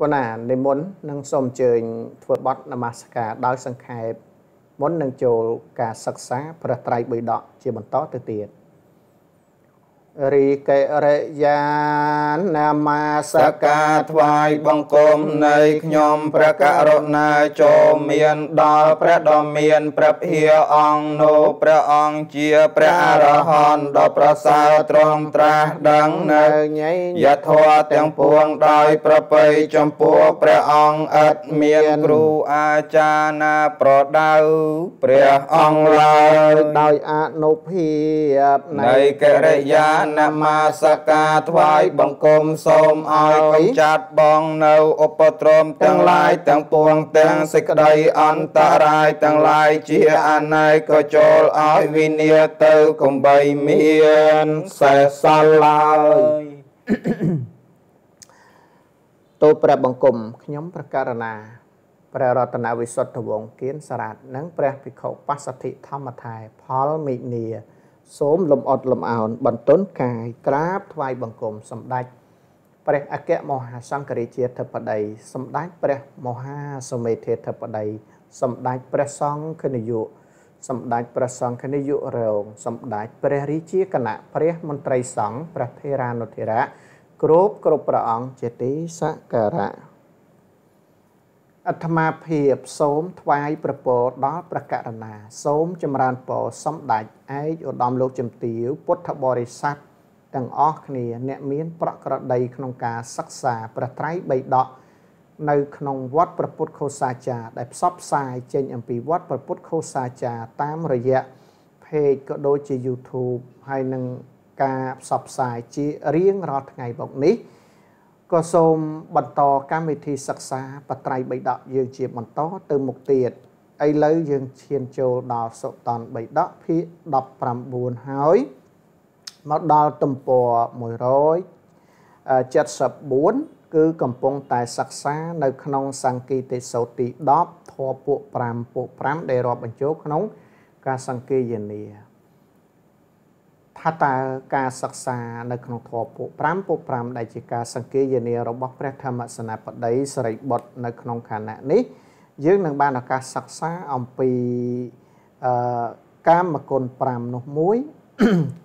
គណានិមន្តនឹងសូមអញ្ជើញធ្វើបទនមស្ការដោយសង្ខេបមុននឹងចូលការសិក្សាព្រះត្រៃបិដកជាបន្តទៅទៀត។រីករិយានាមាសកាថ្វាយបង្គំនៃខ្ញុំព្រះករុណាចូលមានដល់ព្រះដ៏មានព្រះភិយអង្គនោះព្រះអង្គជាព្រះអរហន្តដ៏ប្រសើរទ្រង់ត្រាស់ដឹងនៅយធម៌ទាំងពួងដោយប្រពៃចំពោះព្រះអង្គឥតមានគ្រូអាចារ្យណាប្រដៅព្រះអង្គឡើយដោយអនុភាពនៃកិរិយានមាសកាថ្វាយបង្គំសូមឲ្យកចាត់បងនៅឧបទ្រពទាំងឡាយទាំងពួងទាំងសេចក្តីអន្តរាយទាំងឡាយជាអណ័យក៏ចូលឲ្យវិនាទៅកំបីមានសេះសល់ឡើយទូព្រះបង្គំខ្ញុំប្រកាសណាព្រះរតនវិសុទ្ធវង្សគៀនសរាតនិងព្រះភិក្ខុបស្សតិធម្មថៃផលមិនីសូមលំអត់លំអោនបន្ទន់កាយក្រាបថ្វាយបង្គំសម្ដេចព្រះអគ្គមហាសង្ឃរាជាធិបតី សម្ដេចព្រះ មហាសមេធាធិបតី សម្ដេចព្រះសង្ឃនាយកសម្ដេចព្រះសង្ឃនាយករងសម្ដេចព្រះរាជាគណៈព្រះ មន្ត្រីសង្ឃព្រះថេរានុថេរៈគ្រប់គ្រប់ព្រះអង្គជាទីសក្ការៈអត្តមាភាពសូមថ្វាយប្រពរដល់ព្រះករណា សូមចម្រើនពរសម្ដេចឯកឧត្តមលោកជំទាវពុទ្ធបរិស័ទទាំងអស់គ្នា អ្នក មាន ប្រក្រតីក្នុងការសិក្សាព្រះត្រៃបិដកនៅក្នុងវត្តព្រះពុទ្ធខោសាចារ្យដែលផ្សព្វផ្សាយចេញ អំពីវត្តព្រះពុទ្ធខោសាចារ្យតាមរយៈ page ក៏ដូចជា YouTube ហើយនឹងការផ្សព្វផ្សាយជារៀងរាល់ថ្ងៃមកនេះក៏សូមបន្តកម្មវិធីសិក្សាបត្រៃបៃដកយើងជាបន្តទៅមុខទៀតឥឡូវយើងឈានចូលដល់សុតនបៃដកភាគ19ហើយ មកដល់ទំព័រ174គឺកំពុងតែសិក្សា នៅ ក្នុង សង្គីទេសោទី10ធម៌ពួក5ពួក5ដែលរាប់បញ្ចូលក្នុងការសង្គីយនាថាតើការសិក្សានៅក្នុងធម៌ពួក5ពួក5ដែលជាការសង្កេយនារបស់ព្រះធម្មសនបតីសរិបុត្រនៅក្នុងខណៈនេះយើងនឹងបានឱកាសសិក្សាអំពីអឺកាមគុណ5នោះមួយ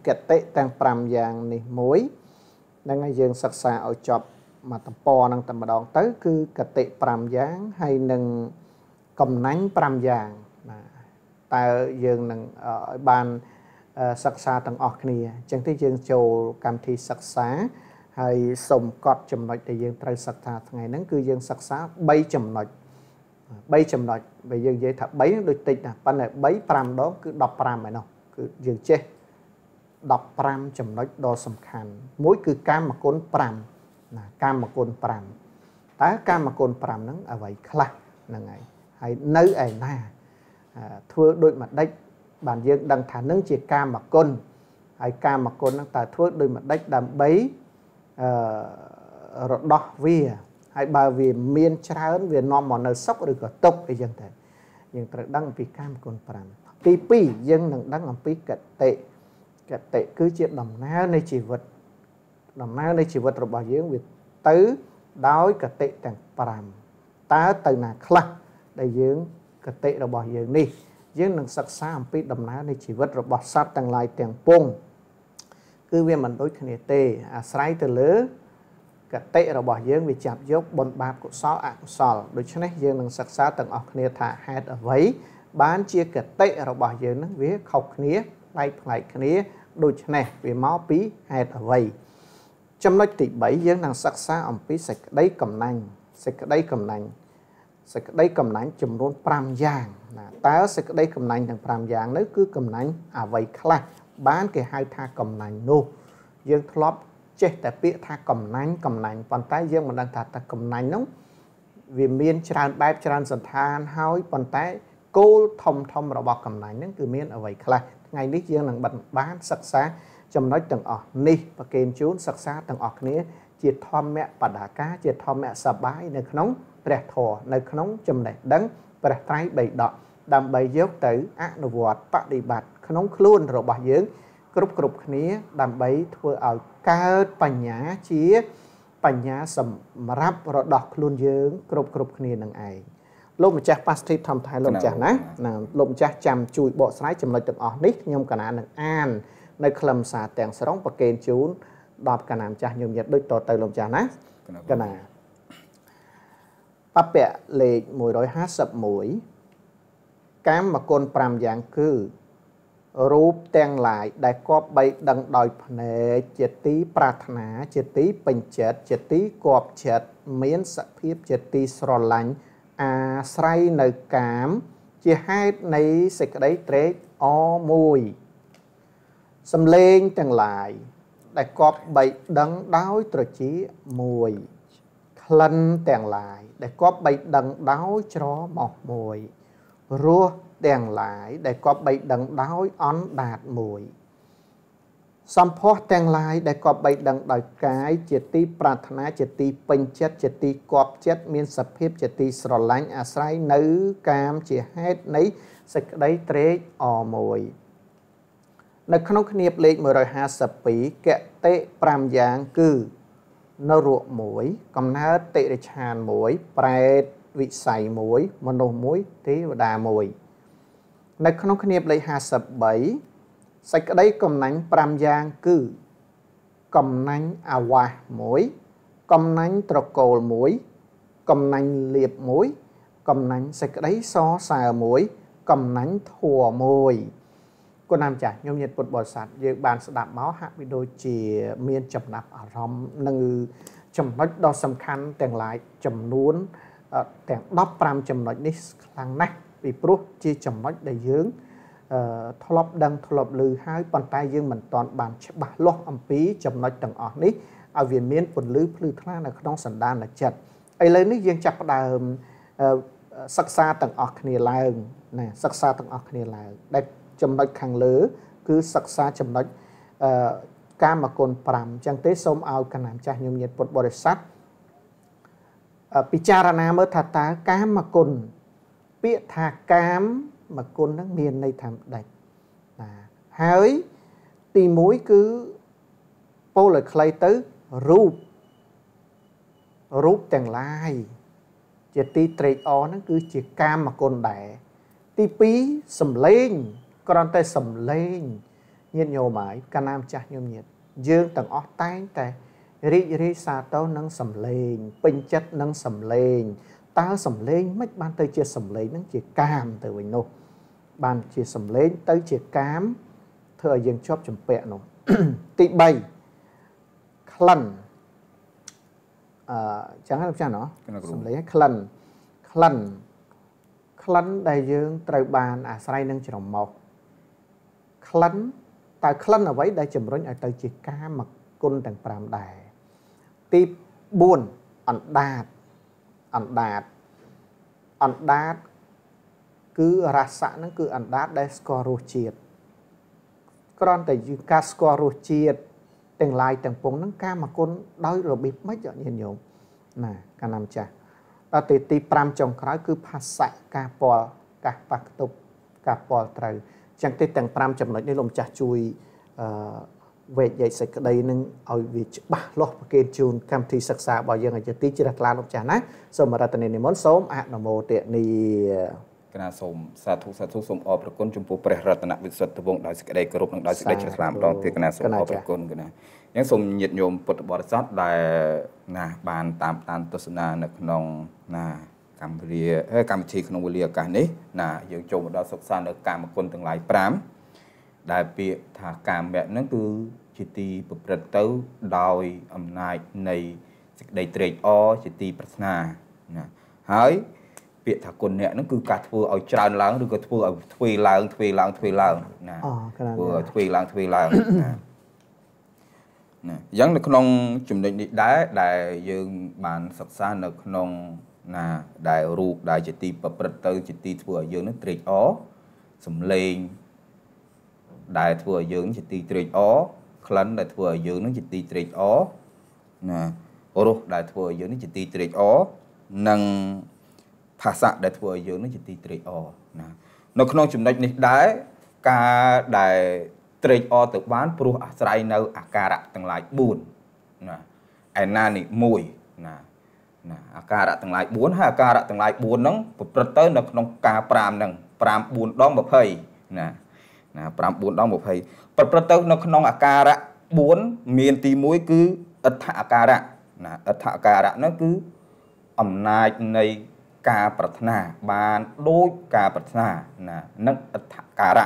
កតិទាំង5យ៉ាងនេះមួយហ្នឹងហើយយើង សិក្សាឲ្យចប់មកតំពហ្នឹងតែម្ដងទៅ គឺកតិ5យ៉ាងហើយនឹងកំណាញ់5យ៉ាងណាតើយើងនឹងឲ្យបានសិក្សាទាំងអស់គ្នាអញ្ចឹងទីយើងចូលកម្មវិធីសិក្សាហើយសូមកត់ចំណុចដែលយើងត្រូវសិក្សាថ្ងៃហ្នឹងគឺយើងសិក្សា3ចំណុច3ចំណុចបើយើងនិយាយថា3ហ្នឹងដូចតិចណាស់ប៉ុន្តែ3 5ដងគឺ15ឯណោះគឺយើងចេះ15ចំណុចដ៏សំខាន់មួយគឺកម្មគុណ5ណាកម្មគុណ5តើកម្មគុណ5ហ្នឹងអ្វីខ្លះហ្នឹងហើយហើយនៅឯណាធ្វើដូចម្ដេចបានយើងដឹងថានឹងជាកាមគុណហើយកាមគុណហ្នឹងតើធ្វើដោយម្ដេចដើម្បីអឺរដោះវាហើយបើវាមានច្រើនវានាំមកនៅសុខឬក៏ទុក្ខអីចឹងទៅយើងត្រូវដឹងអំពីកាមគុណ5ទី2យើងនឹងដឹងអំពីកតិកតិគឺជាដំណើរនៃជីវិតដំណើរនៃជីវិតរបស់យើងវាទៅដោយកតិទាំង5តើទៅណាខ្លះដែលយើងកតិរបស់យើងនេះយើងនឹងសិក្សាអំពីដំណើរនៃជីវិតរបស់សត្វទាំងឡាយទាំងពួងគឺវាមិនដូចគ្នាទេអាស្រ័យទៅលើគតិរបស់យើងវាចាប់យកបុណ្យបាបកុសលអកុសលដូច្នេះយើងនឹងសិក្សាទាំងអស់គ្នាថាហេតុអ្វីបានជាគតិរបស់យើងនឹងវាខុសគ្នាប្លែកប្លែកគ្នាដូច្នេះវាមកពីហេតុអ្វីចំណុចទី3យើងនឹងសិក្សាអំពីសេចក្តីកំណាញ់សេចក្តីកំណាញ់សេចក្តីកំណាញ់ចំនួន5យ៉ាងណាតើសេចក្តីកំណាញ់ទាំង5យ៉ាងនោះគឺកំណាញ់អ្វីខ្លះបានគេហៅថាកំណាញ់នោះយើងធ្លាប់ចេះតែពាក្យថាកំណាញ់កំណាញ់ប៉ុន្តែយើងមិនដឹងថាតើកំណាញ់នោះវាមានច្រើនបែបច្រើនសន្តានហើយប៉ុន្តែគោលធំធំរបស់កំណាញ់នឹងគឺមានអ្វីខ្លះថ្ងៃនេះយើងនឹងបានសិក្សា ចំណុចទាំងអស់នេះប្រកេនជូនសិក្សាទាំងអស់គ្នា ជាធម្មបដាកាជាធម្មសបាយនៅក្នុងព្រះធម៌នៅក្នុងចំណេះដឹងព្រះត្រៃបិដកដើម្បីយកទៅ អនុវត្តបដិបត្តិក្នុងខ្លួនរបស់យើង គ្រប់គ្រប់គ្នាដើម្បីធ្វើឲ្យកើតបញ្ញាជា បញ្ញាសម្រាប់រដោះខ្លួនយើងគ្រប់គ្រប់គ្នានឹងឯងលោកម្ចាស់ប៉ាសធីធម្មថាលោកម្ចាស់ណាណាលោកម្ចាស់ចាំជួយបកស្រាយចំណុចទាំងអស់នេះខ្ញុំកណានឹងអាននៅខ្លឹមសារទាំងស្រុងប្រកេនជូនដល់កណាម្ចាស់ញោមញាតដូចតទៅលោកម្ចាស់ណាកណាអពៈលេខ151កម្មគុណ5យ៉ាងគឺរូបទាំងឡាយដែលគប់បីដឹងដោយភ្នែកជាទីប្រាថ្នាជាទីពេញចិត្តជាទីគប់ចិត្តមានសភាពជាទីស្រឡាញ់អាស្រ័យនៅកាម ជាហេតុនៃសេចក្តីត្រេកអមួយសំលេងទាំងឡាយ ដែលគប់បីដឹងដោយត្រជាមួយក្លិនទាំងឡាយ ដែលគប់បីដឹងដោយច្រមកមួយ រសទាំងឡាយដែលគប់បីដឹងដោយអណ្ដាតមួយសម្ផស្សទាំងឡាយដែលគប់បីដឹងដោយកាយជាទីប្រាថ្នាជាទីពេញចិត្តជាទីគប់ចិត្តមានសភាពជាទីស្រឡាញ់អាស្រ័យនៅកាម ជាហេតុនៃសេចក្តីត្រេកអរមួយ នៅក្នុងគណៀបលេខ152កតិ5យ៉ាងគឺនៅរកមួយកំណើតតិរិឆានមួយប្រែតវិស័យមួយមនុស្សមួយទេវតាមួយនៅក្នុងគ្នាបលេខ53សេចក្តីកំណាញ់5យ៉ាងគឺ កំណាញ់អាវាសមួយកំណាញ់ត្រកូលមួយកំណាញ់លៀបមួយកំណាញ់សេចក្តីសរសើរមួយកំណាញ់ធัวមួយគុណណាមចាស់ខ្ញុំញាតិពុទ្ធបរិស័ទយើងបានស្ដាប់មកហាក់បីដូចជាមានចំណាប់អារម្មណ៍នឹងចំណុចដ៏សំខាន់ទាំងឡាយចំនួនទាំង15ចំណុចនេះខ្លាំងណាស់ពីព្រោះជាចំណុចដែលយើងធ្លាប់ ដឹងធ្លាប់ឮហើយប៉ុន្តែយើងមិនទាន់បានច្បាស់លាស់អំពី ចំណុចទាំងអស់នេះឲ្យវាមានពន្លឺភ្លឺថ្លានៅក្នុងសន្តានចិត្តឥឡូវនេះយើងចាប់ផ្ដើមសិក្សាទាំងអស់គ្នាឡើងណាសិក្សាទាំងអស់គ្នាឡើងដែលចំណុចខាងលើ គឺសិក្សាចំណុចអឺកាមគុណ5អញ្ចឹងទេសូមឲ្យគណៈចាស់ញោមញាតពុទ្ធបរិស័ទពិចារណាមើលថាតើកាមគុណពាក្យថាកាមមគុណនឹងមានន័យថាដេចណាហើយទី1គឺពោលឲ្យខ្លីទៅរូបរូបទាំងឡាយជាទីត្រេកអរហ្នឹងគឺជាកាមគុណដែរទី2សំឡេងគ្រាន់តែសំឡេងញាតិញោមហើយកណ្ណាម្ចាស់ញោមញាតិយើងទាំងអស់តែងតែរីករាយសាទរនឹងសំឡេងពេញចិត្តនឹងសំឡេងតើសំឡេងមិនបានទៅជាសំឡេងនឹងជាកាមទៅវិញនោះបានជាសំឡេង ទៅជាកាមធ្វើឲ្យយើងជាប់ចម្ពាក់នោះទី3ក្លិនអឺចឹងហ្នឹងចាណោះសំឡេងក្លិនក្លិនក្លិនដែលយើងត្រូវ បាន អាស្រ័យនឹងច្រមុះក្លិនតើក្លិនអ្វីដែលជំរុញឲ្យទៅជាកាមគុណទាំង5ដែរទី4អណ្ដាតអណ្ដាតអណ្ដាត គឺរសៈហ្នឹងគឺអណ្ដាតដែលស្គាល់រសជាតិគ្រាន់តែយើងការស្គាល់រសជាតិទាំងឡាយទាំងពងហ្នឹងកាមគុណដោយរបៀបម៉េចញាតិញោមណាកាលណាម្ចាស់ដល់ទីទី5ចុងក្រោយគឺផាសៈការពលកាសប៉ះគតុបការពលត្រូវចឹងទេទាំង5ចំណុចនេះលោកម្ចាស់ជួយអឺវេជ្ជយាយសេចក្តីនឹងឲ្យវាច្បាស់លាស់ប្រកេនជូនកម្មវិធីសិក្សារបស់យើងឲ្យយទីជ្រះថ្លាលោកម្ចាស់ណាសូមរតនានិមន្តសូមអនុមោទនីគណៈសូមសាធុសាធុសូមអរប្រគុណចំពោះព្រះរតនវិសុទ្ធវង្សដោយសេចក្តីគោរពនិងដោយសេចក្តីជ្រះថ្លាម្ដងទៀតគណៈសូមអរប្រគុណគណៈអញ្ចឹងសូមញាតញោមពុទ្ធបរិស័ទដែលណា បាន តាមតាមទស្សនា នៅក្នុងណាកម្មវិធីកម្មវិធីក្នុងវេលាឱកាសនេះណាយើងចូលមកដល់សិក្សានៅកាមគុណទាំងឡាយ5ដែលពាក្យថាកាមៈហ្នឹងគឺជាទីប្រព្រឹត្តទៅដោយអំណាចនៃសេចក្តីត្រេកអរជាទីប្រាថ្នាណាហើយ ពាក្យថាគុណអ្នកហ្នឹងគឺការធ្វើឲ្យច្រើន ឡើងឬក៏ធ្វើឲ្យទ្វេឡើងទ្វេឡើងទ្វេឡើងណាធ្វើឲ្យទ្វេឡើងទ្វេឡើងណាណាអញ្ចឹងនៅក្នុងចំណុចនេះដែរដែល យើងបានសិក្សានៅ ក្នុងណាដែលរូបដែល ជាទីប្រព្រឹត្តទៅជាទីធ្វើឲ្យយើងនឹងត្រេកអរសំឡេង ដែលធ្វើឲ្យយើងជាទីត្រេកអរក្លិនដែលធ្វើឲ្យយើងនឹងជាទីត្រេកអរណារសដែលធ្វើឲ្យយើងនឹងជាទីត្រេកអរនិងភាសៈដែលធ្វើឲ្យយើងនឹងជាទីត្រេកអរណានៅក្នុងចំណុចនេះដែរការដែលត្រេកអរទៅបានព្រោះអាស្រ័យនៅអាការៈទាំងឡាយ4ណាឯណានេះ1ណាណាអាការៈទាំងឡាយ4ហើយអាការៈទាំងឡាយ4ហ្នឹងប្រព្រឹត្តទៅនៅក្នុងការ5ហ្នឹង5 4ដង20ណាណា5 4ដង20ប្រព្រឹត្តទៅ នៅក្នុងអាការៈ4មានទី1គឺអដ្ឋអាការៈណាអដ្ឋអាការៈហ្នឹងគឺអំណាចនៃការប្រាថ្នាបានដូចការប្រាថ្នាណានឹងអដ្ឋការៈឯ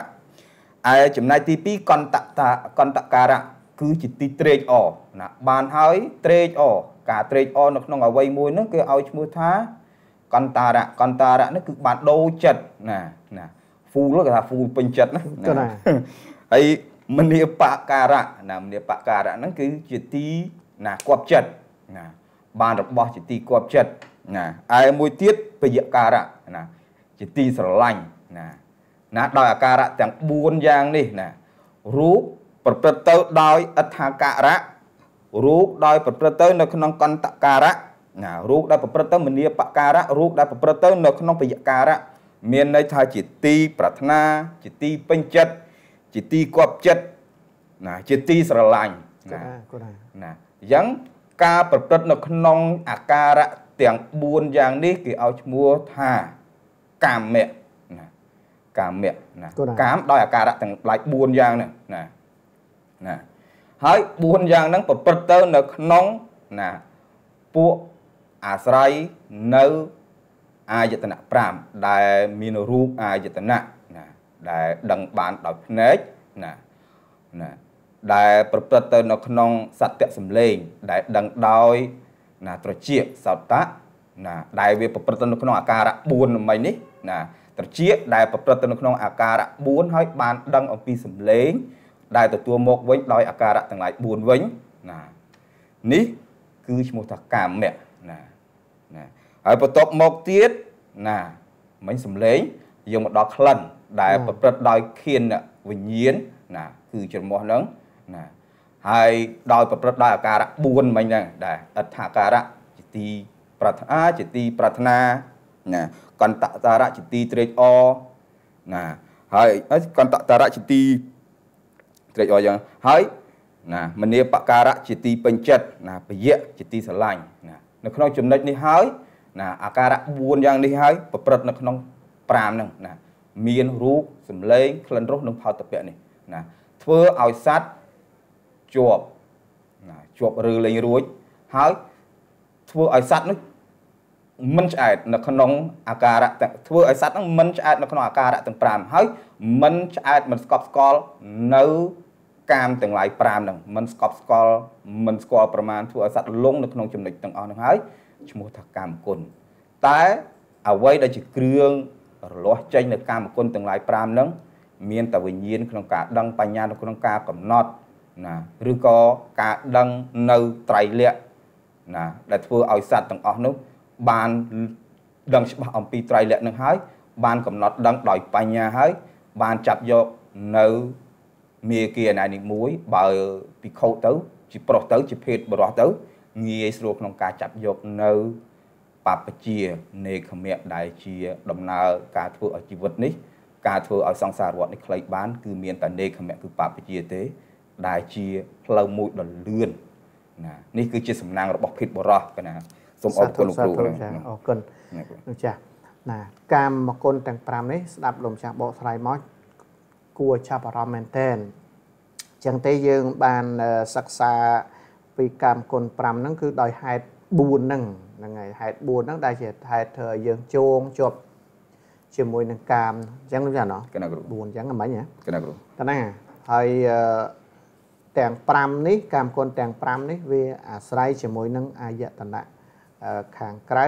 ចំណែកទី2កន្តតាកន្តការៈគឺជាទីត្រេកអរណាបានហើយត្រេកអរការត្រេកអរនៅក្នុងអវ័យមួយហ្នឹងគេឲ្យឈ្មោះថាកន្តារៈកន្តារៈហ្នឹងគឺបានដូរចិត្តណាណាហ្វូលគេថាហ្វូលពេញចិត្តណាហើយមនីបការៈណា មនីបការៈហ្នឹងគឺជាទីណាគប់ចិត្តណាបានរបស់ជាទីគប់ចិត្តណាឯមួយទៀតពយការៈណាជាទីស្រឡាញ់ណាណាដោយអាការៈទាំង4យ៉ាងនេះណារូបប្រព្រឹត្តទៅដោយអដ្ឋាការៈរូបដោយប្រព្រឹត្តទៅ នៅក្នុងកន្តការៈណារូបដែលប្រព្រឹត្តទៅមនីបការៈរូបដែលប្រព្រឹត្តទៅនៅក្នុងបយការៈមានន័យថាជាទី ប្រាថ្នា ជាទីពេញចិត្តជាទីគប់ចិត្តណាជាទីស្រឡាញ់ណាណាអញ្ចឹងការប្រព្រឹត្តនៅក្នុងអាការៈទាំង4យ៉ាងនេះ គេឲ្យឈ្មោះថាកាមៈណាកាមៈណាកាមដោយអាការៈទាំង4យ៉ាងហ្នឹងណាណាហើយ4យ៉ាងហ្នឹងប្រព្រឹត្តទៅនៅក្នុងណាពួកអាស្រ័យនៅអាយតនៈ5ដែលមានរូបអាយតនៈណាដែលដឹងបានដោយភ្នែកណាណាដែល ប្រព្រឹត្តទៅនៅក្នុងសត្វសម្លេង ដែលដឹងដោយណា ត្រចៀកសោតៈណាដែលវាប្រព្រឹត្តទៅនៅក្នុងអាការៈ4មិញនេះណាត្រចៀកដែលប្រព្រឹត្តទៅនៅក្នុងអាការៈ4ហើយ បាន ដឹងអំពីសម្លេងដែលទទួលមកវិញដោយអាការៈទាំងឡាយ4វិញណានេះគឺឈ្មោះថាកាមៈណាណាហើយបន្ទាប់មកទៀតណាមិញសំលេងយើងមកដល់ក្លិន ដែលប្រព្រឹត្តដោយខៀនវិញ្ញាណណាគឺច្រមុះហ្នឹងណាហើយដោយប្រព្រឹត្តដោយអាការៈ4មិញហ្នឹងដែរអដ្ឋាការៈជាទីប្រាថ្នាជាទីប្រាថ្នាណាកន្តតារៈជាទីត្រេកអរណាហើយកន្តតារៈជាទីត្រេកអរយ៉ាងហើយណាមនីបការៈជាទីពេញចិត្តណាពយៈជាទីស្រឡាញ់ណានៅក្នុងចំណុចនេះហើយណាអាការៈ4យ៉ាងនេះហើយប្រព្រឹត្តនៅក្នុង5ហ្នឹងណាមានរូបសម្លេងក្លិនរសនិងផលតពៈនេះណាធ្វើឲ្យសัตว์ជាប់ណាជាប់ឬលេងរួចហើយធ្វើឲ្យសัตว์នោះមិនឆ្អែតនៅក្នុងអាការៈធ្វើឲ្យសัตว์ហ្នឹងមិនឆ្អែតនៅក្នុងអាការៈទាំង5ហើយមិនឆ្អែតមិនស្កប់ស្កល់នៅកាមទាំងឡាយ5ហ្នឹងมันស្កប់ស្កល់มันស្គាល់ប្រមាណធ្វើឲ្យសត្វលងនៅក្នុងចំណុចទាំងអស់ហ្នឹងហើយឈ្មោះថាកាមគុណតែអ្វីដែលជាគ្រឿងរលាស់ចេញនៅកាមគុណទាំងឡាយ5ហ្នឹងមានតែវិញ្ញាណក្នុងការដឹងបញ្ញានៅក្នុងការកំណត់ណាឬក៏ការដឹងនៅត្រៃលក្ខណាដែលធ្វើឲ្យសត្វទាំងអស់នោះ បានដឹងច្បាស់អំពីត្រៃលក្ខនឹងហើយ បានកំណត់ដឹងដោយបញ្ញាហើយ បានចាប់យកនៅមេគាណៃនេះមួយ បើពីខូតទៅជាប្រុសទៅជាភេទបរោះទៅងាយស្រួលក្នុងការចាប់យកនៅបពជានេខមៈដែលជា ដំណើរការធ្វើឲ្យជីវិតនេះ ការធ្វើឲ្យសង្សារវត្តនេះខ្លីបាន គឺមាន តែនេខមៈគឺបពជាទេ ដែលជាផ្លូវមួយដ៏លឿនណានេះគឺជាសំណាងរបស់ភេទបរោះកណាសូមអរគុណលោកគ្រូអរគុណចាណាកម្មគុណទាំង5នេះស្ដាប់លោកម្ចាស់បកស្រាយមកគួរចាប់អារម្មណ៍មែនទែនចឹងទេយើងបានសិក្សាពីកម្មគុណ5ហ្នឹង គឺដោយហេតុ4ហ្នឹងហ្នឹងហើយហេតុ4ហ្នឹង ដែលជាហេតុធ្វើឲ្យយើងជោងជាប់ជាមួយនឹងកាមអញ្ចឹងដូចណាគណៈគ្រូ4អញ្ចឹងមិនហ៎គណៈគ្រូតាណាហើយទាំង5នេះកម្មគុណទាំង5នេះ វាអាស្រ័យជាមួយនឹងអាយតនៈខាងក្រៅ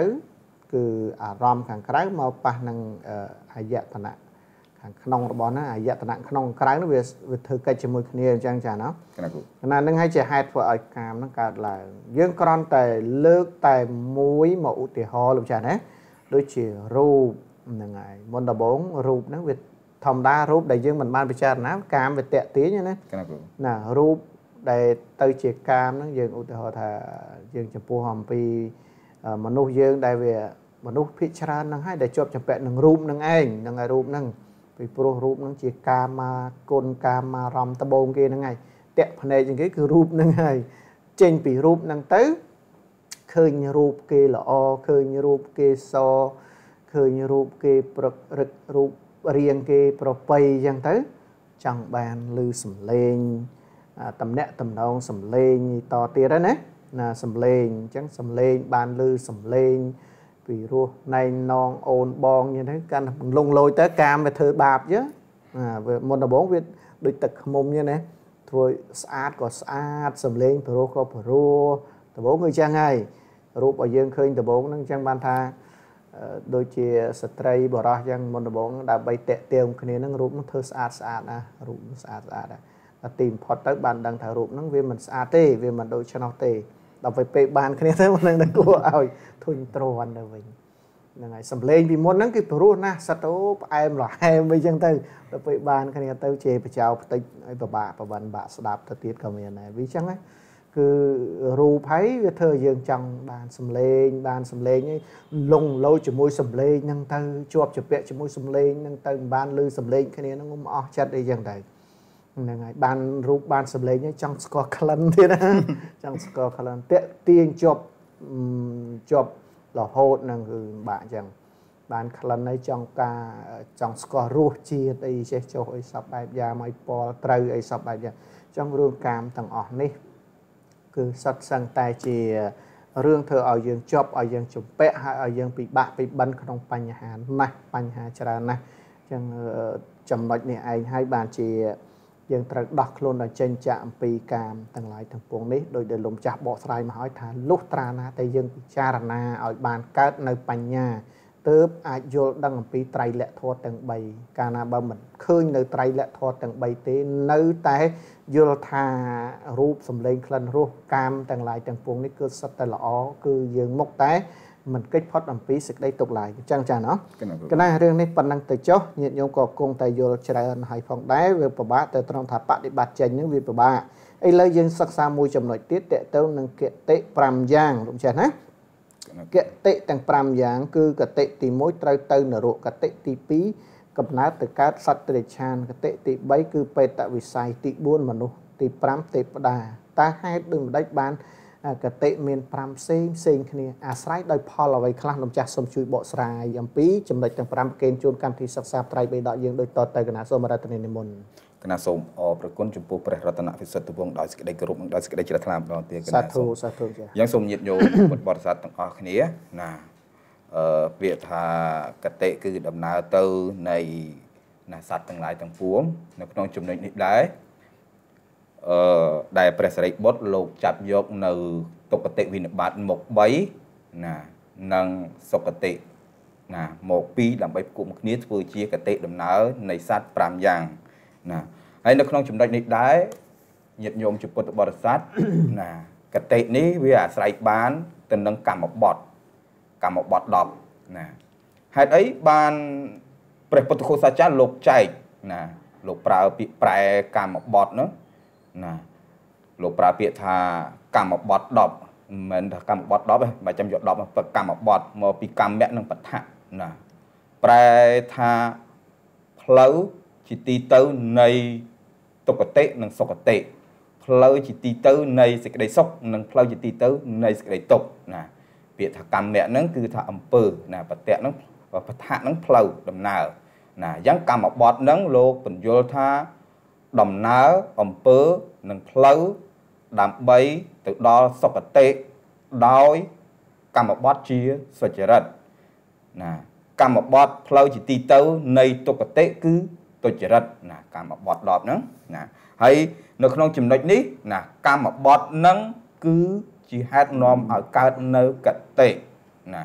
គឺអារម្មណ៍ខាងក្រៅមកប៉ះនឹងអាយតនៈខាងក្នុងរបស់ហ្នឹងអាយតនៈក្នុងក្រៅនោះវាវាធ្វើកិច្ចជាមួយគ្នាអញ្ចឹងចាណាណានឹងហើយជាហេតុធ្វើឲ្យកាមហ្នឹងកើតឡើងយើងគ្រាន់តែលើកតែមួយមកឧទាហរណ៍លោកចាណាដូចជារូបហ្នឹងហើយមុនដំបូងរូបហ្នឹងវាធម្មតារូបដែលយើងមិនបានពិចារណាកាមវាតេទាញណាណារូបដែលទៅជាកាមហ្នឹងយើងឧទាហរណ៍ថាយើងចំពោះអំពីមនុស្សយើងដែលវាមនុស្សភិកច្រើនហ្នឹងហើយដែលជាប់ចម្ពាក់នឹងរូបហ្នឹងឯងហ្នឹងឯរូបហ្នឹងពីព្រោះរូបហ្នឹងជាកាមាគុណកាមារម្មដបងគេហ្នឹងហើយតាក់ភ្នែកជាងគេគឺរូបហ្នឹងហើយចេញពីរូបហ្នឹងទៅឃើញរូបគេល្អឃើញរូបគេសឃើញរូបគេប្រឹករឹករូបរាងគេប្រពៃអញ្ចឹងទៅចង់បានឮសំឡេងតំណាក់តំណងសំឡេងតទៀតណាណាសំឡេងអញ្ចឹងសំឡេងបានឮសំឡេងពីរោះណែងនងអូនបងអញ្ចឹងទៅកាន់លងលោយទៅកាមវាធ្វើបាបយើអាវាមុនដំបូងវាដូចទឹកខ្មុំអញ្ចឹងណាធ្វើស្អាតក៏ស្អាតសំលេងព្រោះក៏ព្រោះដំបូងគឺចឹងហើយរូបឲ្យយើងឃើញដំបូងហ្នឹងចឹងបានថាដូចជាស្ត្រីបរោះចឹងមុនដំបូងដើម្បីតាក់ទាញគ្នាហ្នឹងរូបហ្នឹងធ្វើស្អាតស្អាតណារូបស្អាតស្អាតណាទីបំផុតទៅបានដឹងថារូបហ្នឹងវាមិនស្អាតទេវាមិនដូច្នោះទេដល់ពេលបានគ្នាទៅនឹងគួរឲ្យធុញទ្រាន់ទៅវិញហ្នឹងហើយសំឡេងពីមុនហ្នឹងគឺព្រោះណាស់សិតអូផ្អែមរហែមអីចឹងទៅដល់ពេលបានគ្នាទៅជេរបចោផ្ទិចឲ្យពិបាកប្រវត្តិបាក់ស្ដាប់ទៅទៀតក៏មានដែរវាចឹងហ្នឹងគឺរូបហើយវាធ្វើឲ្យយើងចង់បានសំឡេងបានសំឡេងឯងលងលោជាមួយសំឡេងហ្នឹងទៅ ជាប់ជាពាក់ជាមួយសំឡេងហ្នឹងទៅមិនបានឮសំឡេងគ្នាហ្នឹងមិនអស់ចិត្តអីចឹងទៅហ្នឹងហើយបានរូបបានសម្លេងចង់ស្គាល់ក្លិនទៀតណាចង់ស្គាល់ក្លិនតាក់ទាញជាប់ជាប់រហូតហ្នឹងគឺពិបាកអញ្ចឹងបានក្លិនហើយចង់ការចង់ស្គាល់រសជាតិអីចេះចុះអីសពបែបយ៉ាងឲ្យពណ៌ត្រូវអីសពបែបយ៉ាងចង់រឿងកាមទាំងអស់នេះគឺសត្វសឹងតែជារឿងធ្វើឲ្យយើងជាប់ឲ្យយើងជំពាក់ហើយឲ្យយើងពិបាកពិបិនក្នុងបញ្ហាណាស់បញ្ហាច្រើនណាស់អញ្ចឹងចំណុចនេះឯងហើយបានជាយើងត្រូវដោះខ្លួនឲ្យចេញចាកអំពីកាមទាំងឡាយទាំងពួងនេះដោយដែលលំចាស់បកស្រាយមកឲ្យថាលុះត្រាណាតែយើងពិចារណាឲ្យបានកើតនៅបញ្ញាទើបអាចយល់ដឹងអំពីត្រៃលក្ខធម៌ទាំង3កាលណាបើមិនឃើញនៅត្រៃលក្ខធម៌ទាំង3ទេនៅតែយល់ថារូបសម្លេងក្លិនរសកាមទាំងឡាយទាំងពួងនេះគឺសិតតែល្អគឺយើងមុខតែមិនគេចផុតអំពីសេចក្តីទុកឡាយអញ្ចឹងចាណោះគណៈរឿងនេះប៉ុណ្ណឹងទៅចុះញាតិញោមក៏គង់តែយល់ច្រើនហើយផងដែរវាពិបាកទៅត្រង់ថាបដិបត្តិចេញនឹងវាពិបាកឥឡូវយើងសិក្សាមួយចំណុចទៀតតកទៅនឹងគតិ5យ៉ាងលោកចេះណាគតិទាំង5យ៉ាងគឺគតិទី1ត្រូវទៅនរកគតិទី2កំណើតទៅកើតសត្វតិរិឆានគតិទី3គឺបេតវិស័យទី4មនុស្សទី5ទេពតាតាហេតុដូចម្ដេចបានគតិមាន5ផ្សេងផ្សេងគ្នាអាស្រ័យដោយផលអ្វីខ្លះនំចាស់សូមជួយបកស្រាយអំពីចំណុចទាំង5ប្រកេនជូនកម្មវិធីសិក្សាត្រៃបេដកយើងដូចតទៅគណៈសូមរតនានិមន្តគណៈសូមអរប្រគុណចំពោះព្រះរតនវិសុទ្ធវង្សដោយសេចក្តីគោរពនិងដោយសេចក្តីជ្រះថ្លាម្ដងទៀតគណៈសាធុសាធុចា៎យ៉ាងសូមញាតញោមពុទ្ធបរិស័ទទាំងអស់គ្នាណាអឺពាក្យថាគតិគឺដំណើរទៅនៃណាសត្វទាំងឡាយទាំងពួងនៅក្នុង ចំណុចនេះដែរអឺដែលព្រះសិរីបុត្រលោកចាប់យក នៅទុគតិវិនិបត្តិមក3ណានិងសុគតិណាមក2ដើម្បីផ្គុំគ្នាធ្វើជាគតិដំណើរនៃសัตว์5យ៉ាងណាហើយនៅក្នុងចំណុចនេះដែរញាតិញោមជាពុទ្ធបរិស័ទណាគតិនេះវាអាស្រ័យបាន ទៅនឹងកម្មបតកម្មបត10ណាហេតុអីបាន ព្រះពុទ្ធឃោសាចារ្យលោកចែកណា លោកប្រើពាក្យប្រែកម្មបតនោះណាលោកប្រើពាក្យថាកម្មបត10មិនមែនថាកម្មបត10ទេបើចាំយក10មកពឹកកម្មបតមកពីកម្មៈនិងបដ្ឋៈណាប្រែថាផ្លូវជាទីទៅនៃទុគតិនិង សុគតិផ្លូវជាទីទៅ នៃសេចក្តីសុខនិងផ្លូវជាទីទៅ នៃសេចក្តីទុក្ខណាពាក្យថាកម្មៈហ្នឹងគឺ ថាអំពើ ណាបតៈហ្នឹងបដ្ឋៈហ្នឹងផ្លូវដំណើរណាអញ្ចឹងកម្មបតហ្នឹងលោកបញ្យល់ថាដំណើរអំពើនិងផ្លូវដើម្បីទៅដល់សុគតិដោយកម្មបតជាសុចរិតណាកម្មបតផ្លូវជាទីទៅនៃទុគតិគឺទុចរិតណាកម្មបត10ហ្នឹងណាហើយនៅក្នុងចំណុចនេះណាកម្មបតនឹងគឺជាហេតុនាំឲ្យកើតនៅកតិណា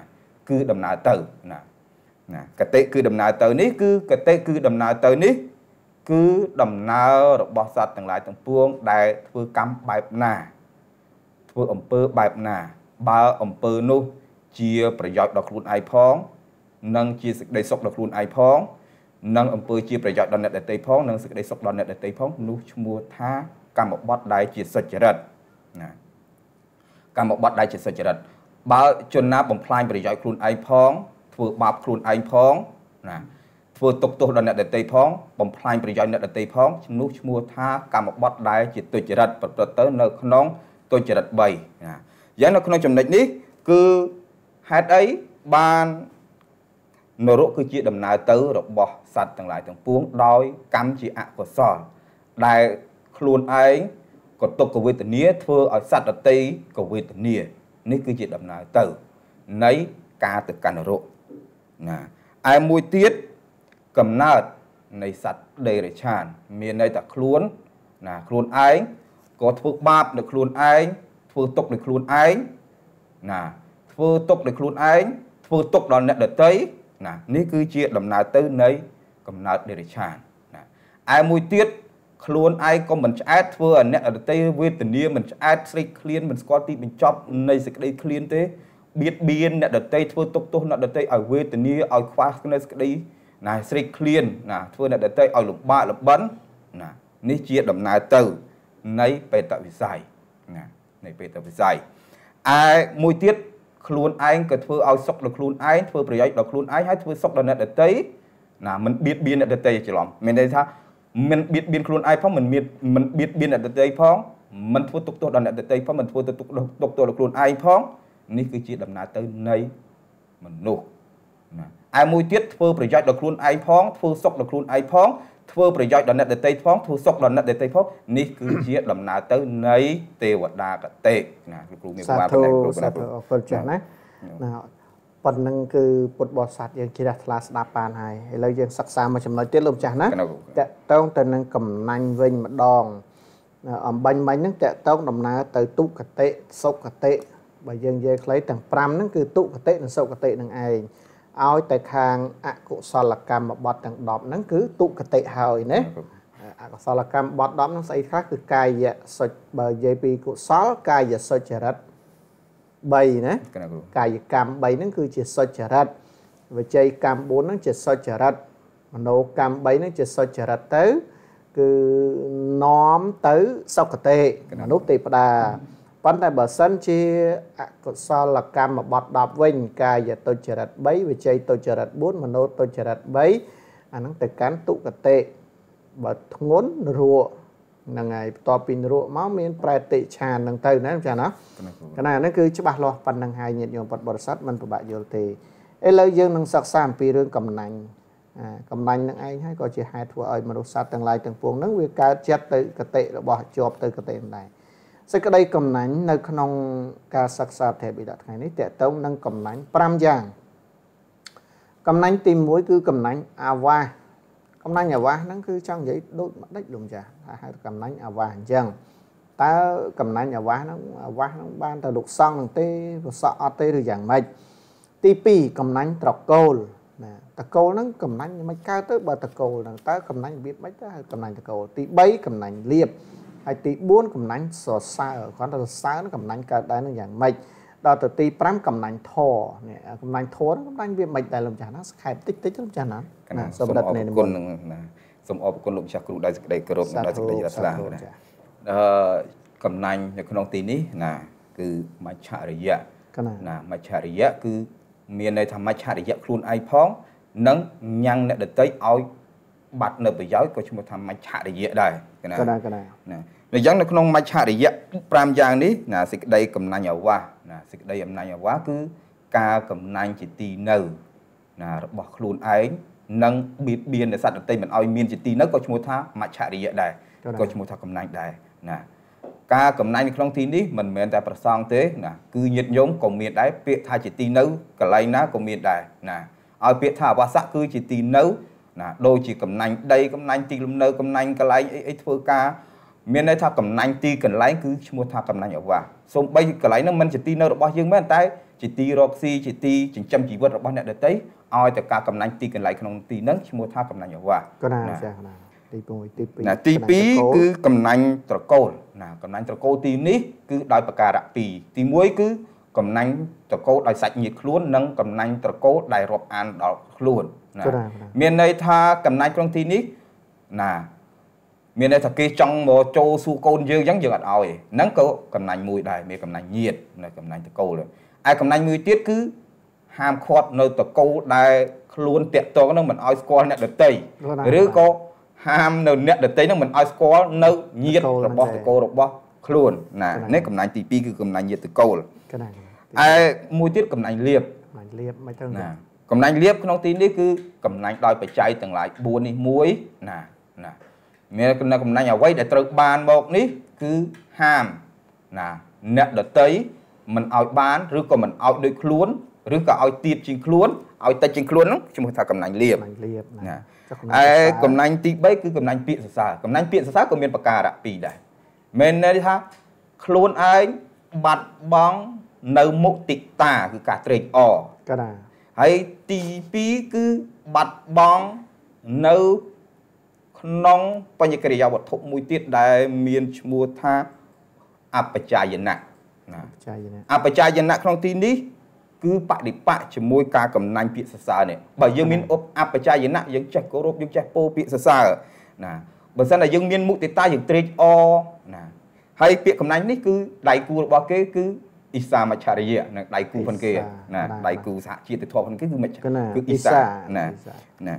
គឺដំណើរទៅណាណាកតិគឺដំណើរទៅនេះគឺកតិគឺដំណើរទៅនេះគឺដំណើររបស់សត្វទាំងឡាយទាំងពួងដែលធ្វើកម្មបែបណា ធ្វើអំពើបែបណាបើអំពើនោះជាប្រយោជន៍ដល់ខ្លួនឯងផង និងជាសេចក្តីសុខដល់ខ្លួនឯងផង និងអំពើជាប្រយោជន៍ដល់អ្នកដទៃផងនិងសេចក្តីសុខដល់អ្នកដទៃផងនោះឈ្មោះថាកម្មបត្តិដែលជាសុចរិតណាកម្មបត្តិដែលជាសុចរិតបើជនណា បំផ្លាញប្រយោជន៍ខ្លួនឯងផង ធ្វើបាបខ្លួនឯងផងណាធ្វើទុកទោសដល់អ្នកដតីផងបំផ្លាញប្រយោជន៍អ្នកដតីផងជំនួសឈ្មោះថាកម្មបត្តិដែលជាទុច្ចរិតប្រព្រឹត្តទៅនៅក្នុងទុច្ចរិត3ណាយ៉ាងនៅក្នុងចំណុចនេះ គឺហេតុអីបាននរកគឺជាដំណើរទៅ របស់សត្វទាំងឡាយទាំងពួងដោយកម្មជាអកុសលដែលខ្លួនឯងក៏ទុកកវេទនា ធ្វើឲ្យសត្វដតីកវេទនា នេះគឺជាដំណើរទៅនៃការទៅកាន់នរកណាឯមួយទៀតកំណើតនៃសត្វដេរិឆានមានន័យថាខ្លួនណាខ្លួនឯងក៏ធ្វើបាបដល់ខ្លួនឯងធ្វើទុកដល់ខ្លួនឯងណាធ្វើទុកដល់ខ្លួនឯងធ្វើទុកដល់អ្នកដទៃណានេះគឺជាដំណើរទៅនៃកំណើតដេរិឆានណាឯមួយទៀតខ្លួនឯងក៏មិនឆ្អែតធ្វើឲ្យអ្នកដទៃវេទនាមិនឆ្អែតស្រេកឃ្លានមិនស្គាល់ទីបញ្ចប់នៃសេចក្តីឃ្លានទេបៀតបៀនអ្នកដទៃធ្វើទុកទោសអ្នកដទៃឲ្យវេទនាឲ្យខ្វះនៅសេចក្តីណាស្រីក្លៀនណាធ្វើអ្នកដតីឲ្យលំបាកលំបិនណានេះជាដំណើរទៅនៃបេតវិស័យណានៃបេតវិស័យឯមួយទៀតខ្លួនឯងក៏ធ្វើឲ្យសុខដល់ខ្លួនឯងធ្វើប្រយោជន៍ដល់ខ្លួនឯងហើយធ្វើសុខដល់អ្នកដតីណាមិនបៀតបៀនអ្នកដតីច្រឡំមានន័យថាមិនបៀតបៀនខ្លួនឯងផងមិនមានមិនបៀតបៀនអ្នកដតីផងមិនធ្វើទុកទោសដល់អ្នកដតីផងមិនធ្វើទៅទុកទុកទោសដល់ខ្លួនឯងផងនេះគឺជាដំណើរទៅនៃមនុស្សណាឯមួយទៀតធ្វើប្រយោជន៍ដល់ខ្លួនឯងផងធ្វើសុខដល់ខ្លួនឯងផងធ្វើប្រយោជន៍ដល់អ្នកដទៃផងធ្វើសុខដល់អ្នកដទៃផងនេះគឺជាដំណើរទៅនៃទេវតាកតេណាលោកគ្រូមានបាបណាគ្រូសាធុអរគុណចាស់ណាណាប៉ុណ្ណឹងគឺពុទ្ធបរិស័ទយើងជ្រះថ្លាស្ដាប់បានហើយឥឡូវយើងសិក្សាមួយចំណុចទៀតលោកចាស់ណាតកតងទៅនឹងកំណាញ់វិញម្ដងអំបញ្ញមិញហ្នឹងតកតងដំណើរទៅទុគតិសុគតិបើយើងនិយាយខ្លីទាំង5ហ្នឹងគឺទុគតិនិងសុគតិនឹងឯងឲ្យទៅខាងអកុសលកម្មបទទាំង10ហ្នឹងគឺទុគតិហើយណាអកុសលកម្មបទ10ហ្នឹងស្អីខ្លះគឺកាយសុចបើនិយាយពីកុសលកាយសុចរិត3ណាកាយកម្ម3ហ្នឹងគឺជាសុចរិតវិច័យកម្ម4ហ្នឹងជាសុចរិតមโนកម្ម3ហ្នឹងជាសុចរិតទៅ គឺនាំទៅសុគតិមនុស្សទេវតាប៉ុន្តែបើសិនជាអកុសលកម្មបទ10វិញ កាយទុច្ចរិត3វិជ័យទុច្ចរិត4មโนទុច្ចរិត3អាហ្នឹងទៅកាន់ទុគតិបើធ្ងន់រੂកហ្នឹងហើយបន្ទាប់ពីរੂកមកមាន ប្រែតិឆានហ្នឹងទៅណាចាណាកណ្ណាហ្នឹងគឺច្បាស់លាស់ប៉ុណ្ណឹងហើយញាតិញោមពុទ្ធបរិស័ទមិនពិបាកយល់ទេឥឡូវយើងនឹងសិក្សាអំពីរឿងកំណាញ់កំណាញ់នឹងឯងហើយក៏ជាហេតុធ្វើឲ្យមនុស្សសត្វទាំងឡាយទាំងពួងហ្នឹងវាកើតចិត្តទៅគតិរបស់ជាប់ទៅគតិម្ល៉េះសេចក្តីកំណាញ់នៅក្នុងការសិក្សាទេបិដកថ្ងៃនេះតកតងនឹងកំណាញ់5យ៉ាងកំណាញ់ទី1គឺកំណាញ់អាវាសកំណាញ់អាវាសហ្នឹងគឺចង់និយាយដូចមកដេចលោកចាស់ថាហៅកំណាញ់អាវាសអញ្ចឹងតើកំណាញ់អាវាសហ្នឹងអាវាសហ្នឹងបានតែលោកសង់នឹងទេប្រសក់អត់ទេឬយ៉ាងម៉េចទី2កំណាញ់ត្រកូលណាតកូលហ្នឹងកំណាញ់មិនកើតទៅបើតកូលហ្នឹងតើកំណាញ់របៀបម៉េចទៅហៅកំណាញ់តកូលទី3កំណាញ់លៀបហើយទី4កំណាញ់សរសើរគាត់ថាសរសើរកំណាញ់កើតដែរនឹងយ៉ាងម៉េចដល់ទៅទី5កំណាញ់ធរនេះកំណាញ់ធរកំណាញ់វាមិនដែរលោកចាស់ណាស្ខេបតិចតិចលោកចាស់ណាសម្ដេចនេះគុណនឹងណាសូមអរគុណលោកចាស់គ្រូដែលសេចក្តីគោរពដែលសេចក្តីរស្លាណាអឺកំណាញ់នៅក្នុងទីនេះណា គឺមច្ឆរិយៈណាមច្ឆរិយៈគឺមានន័យថាមច្ឆរិយៈខ្លួនឯងផង និងញ៉ាំងអ្នកដតីឲ្យបាត់នៅប្រយោជន៍ក៏ឈ្មោះថាមច្ឆរិយៈដែរណាកណាកណាណាអញ្ចឹងនៅក្នុងមច្ឆរិយៈ5យ៉ាងនេះណាសេចក្តីកំណាញ់អវាសណាសេចក្តីអំណាញ់អវាសគឺការកំណាញ់ជាទីនៅណារបស់ខ្លួនឯងនិងបៀតបៀនសត្វដទៃមិនឲ្យមានជាទីនៅក៏ឈ្មោះថាមច្ឆរិយៈដែរក៏ឈ្មោះថាកំណាញ់ដែរណាការកំណាញ់ក្នុងទីនេះមិនមែនតែប្រសងទេណាគឺញាតិញោមក៏មានដែរពាក្យថាជាទីនៅកន្លែងណាក៏មានដែរណាឲ្យពាក្យថាអវសៈគឺជាទីនៅណាដូចជាកំណាញ់ដីកំណាញ់ទីលំនៅកំណាញ់កន្លែងអីអីធ្វើការមានន័យថាកំណាញ់ទីកន្លែងគឺឈ្មោះថាកំណាញ់អវាសសូម្បីកន្លែងហ្នឹងមិនជាទីនៅរបស់យើងមែនតែ ជាទីរកស៊ីជាទីចិញ្ចឹមជីវិតរបស់អ្នកដទៃឲ្យទៅការកំណាញ់ទីកន្លែងក្នុងទីហ្នឹងឈ្មោះថាកំណាញ់អវាសកណាចាកណាទី1ទី2ណាទី2គឺកំណាញ់ត្រកូល ណាកំណាញ់ត្រកូលទីនេះ គឺដោយប្រការៈ2ទី1គឺកំណាញ់ត្រកូលដោយសាច់ញាតិខ្លួននិងកំណាញ់ត្រកូលដែលរាប់អានដល់ខ្លួនណាមានន័យថាកំណាច់ក្នុងទីនេះណាមានន័យថាគេចង់មកចូលសួរកូនយើងអញ្ចឹងយើងអត់ឲ្យហ្នឹងក៏កំណាញ់មួយដែរមានកំណាញ់ញាតនៅកំណាញ់តកូលឯកំណាញ់មួយទៀតគឺហាមឃាត់នៅតកូលដែលខ្លួនតាក់តងនឹងមិនឲ្យស្គាល់អ្នកដតីឬក៏ហាមនៅអ្នកដតីនឹងមិនឲ្យស្គាល់នៅញាតរបស់តកូលរបស់ខ្លួនណានេះកំណាញ់ទី2គឺកំណាញ់ញាតតកូលឯមួយទៀតកំណាញ់លៀបកំណាញ់លៀបមិនទៅណាកំណាញ់លៀបក្នុងទីនេះគឺកំណាញ់ដោយបច្ច័យទាំងឡាយ4នេះមួយណាណាមានកំណាញ់អ្វីដែលត្រូវបានមកនេះគឺហាមណាអ្នកដតីមិនឲ្យបានឬក៏មិនឲ្យដូចខ្លួនឬក៏ឲ្យទៀតជាងខ្លួនឲ្យតិចជាងខ្លួនហ្នឹងឈ្មោះថាកំណាញ់លៀបលៀបណាឯកំណាញ់ទី3គឺកំណាញ់ពាក្យសរសើរកំណាញ់ពាក្យសរសើរក៏មានបការៈ2ដែរមានន័យថាខ្លួនឯងបាត់បង់នៅមុខតិតាគឺការត្រេកអរកណាហើយទី2គឺបាត់បង់នៅក្នុងបញ្ញកិរិយាវត្ថុមួយទៀតដែលមានឈ្មោះថាអបច្ចាយណៈណាបច្ចាយណៈអបច្ចាយណៈក្នុងទីនេះ គឺបដិបៈជាមួយការកំណាញ់ពាក្យសរសើរនេះបើយើងមាន អបអបច្ចាយណៈយើងចេះគោរពយើងចេះពោពាក្យសរសើរណាបើសិនតែយើងមានមុទិតាយើងត្រេកអរណាហើយពាក្យកំណាញ់នេះគឺដៃគូរបស់គេគឺអ៊ីសាមច្ឆរិយៈនឹងដៃគូផងគេណាដៃគូសហជាតិធម៌ផងគេគឺមច្ឆគឺអ៊ីសាណាណា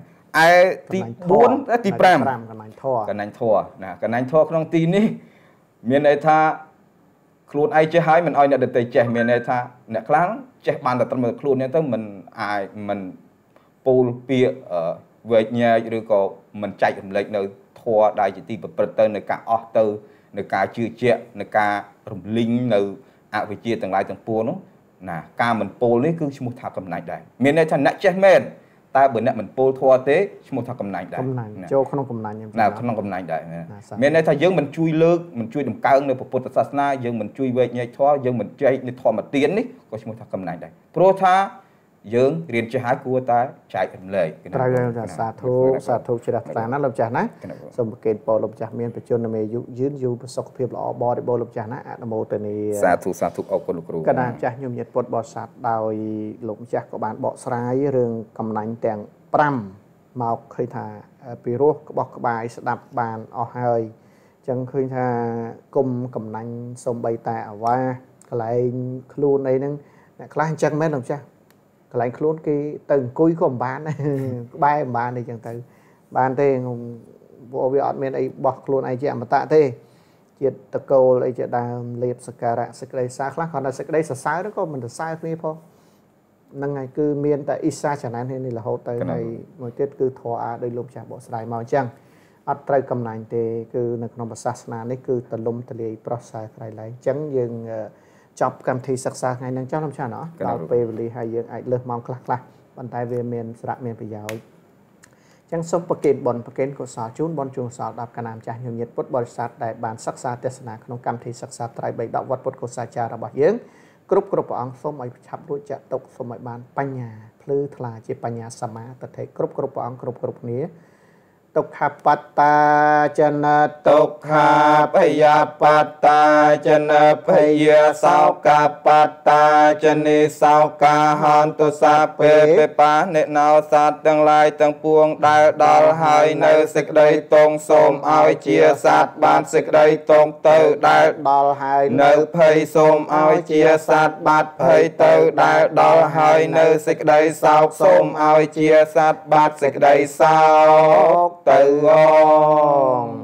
ឯទី4ទី5កណ្ដាញធរកណ្ដាញធរណាកណ្ដាញធរក្នុងទីនេះមានន័យថាខ្លួនឯងចេះហើយមិនឲ្យអ្នកដទៃចេះមានន័យថាអ្នកខ្លាំងចេះបានតែត្រឹមតែខ្លួននេះទៅមិនអាចមិនពូលពាកវែកញែកឬក៏មិនចែករំលែកនៅធរដែលជាទីប្រព្រឹត្តទៅនៅការអស់ទៅនៅការជឿជាក់នៅការរំលីងនៅអវិជ្ជាទាំងឡាយទាំងពួងនោះណាការមិនពោលនេះគឺឈ្មោះថាកំណាញ់ដែរមានន័យថាអ្នកចេះមែនតែបើអ្នកមិនពោលធัวទេឈ្មោះថាកំណាញ់ដែរកំណាញ់ចូលក្នុងកំណាញ់ណាក្នុងកំណាញ់ដែរមានន័យថាយើងមិនជួយលើកមិនជួយដំកើងនៅពុទ្ធសាសនាយើងមិនជួយវែកញែកធัวយើងមិនចែកនៅធម្មទាននេះក៏ឈ្មោះថាកំណាញ់ដែរព្រោះថាយើងរៀនចេះហើយគួរតែចែករំលែកត្រូវហើយសាធុសាធុជ្រះថ្លាណាលោកម្ចាស់ណាសូមប្រកេតពរលោកម្ចាស់មានបជនមេយុយឺនយូរប្រសុខភាពល្អបរិបូរលោកម្ចាស់ណាអនុមោទនាសាធុសាធុអរគុណលោកគ្រូកណ្ដាលម្ចាស់ញោមញាតពុទ្ធបរិស័ទដោយលោកម្ចាស់ក៏បានបកស្រាយរឿងកំណាញ់ទាំង5មកឃើញថាពីរោះក្បោះក្បាយស្ដាប់បានអស់ហើយអញ្ចឹងឃើញថាគុំកំណាញ់សំបីតែអាវ៉ាកលែងខ្លួនអីហ្នឹងអ្នកខ្លះអញ្ចឹងមែនលោកចាស់កន្លែងខ្លួនគេទៅអង្គុយក៏មិនបានក្បែរមិនបានអីចឹងទៅបានទេខ្ញុំពួកវាអត់មានអីបោះខ្លួនឯងជាអមតៈទេ ជាតិតកូលអីជាដើមលៀបសការៈសេចក្តីសារខ្លះគាត់ថាសេចក្តីសរសើរក៏មិនសរសើរគ្នាផងហ្នឹងហើយគឺមានតែអ៊ីសាចណាននេះរហូតទៅហើយមួយទៀតគឺធរអាដោយលោកចាស់បកស្រាយមកអញ្ចឹងអត់ត្រូវកំណាញ់ទេគឺនៅក្នុងសាសនានេះគឺទលំទលាយប្រសើរក្រៃលែងអញ្ចឹងយើងអឺចប់កម្មវិធីសិក្សាថ្ងៃហ្នឹងចុះខ្ញុំចាណោះដល់ពេលវេលាហើយយើងអាចលើសម៉ោងខ្លះខ្លះប៉ុន្តែវាមានសារៈមានប្រយោជន៍ចឹងសូមប្រកេនបនប្រកេនកុសលជូនបនជូនសលដល់កណាមចាស់ញញិតពុទ្ធបរិស័ទដែលបានសិក្សាទេសនាក្នុងកម្មវិធីសិក្សាត្រៃបីដកវត្តពុទ្ធកុសលចាររបស់យើងគ្រប់គ្រប់ព្រះអង្គសូមឲ្យឆាប់រួចចាក់ទុកសូមឲ្យបានបញ្ញាភ្លឺថ្លាជាបញ្ញាសមាទិដ្ឋិគ្រប់គ្រប់ព្រះអង្គគ្រប់គ្រប់គ្នាទុក្ខបត្តាចនទុក្ខាភយបត្តាចនភយាសោកបត្តាចនេសោកាហន្តុសាពេពេបានិណោសត្វទាំងឡាយទាំងពួងដែលដល់ហើយនៅសេចក្តីតងសូមឲ្យជាសត្វបានសេចក្តីតងទៅដែលដល់ហើយនៅភ័យសូមឲ្យជាសត្វបាត់ភ័យទៅដែលដល់ហើយនៅសេចក្តីសោកសូមឲ្យជាសត្វបាត់សេចក្តីសោក自宫。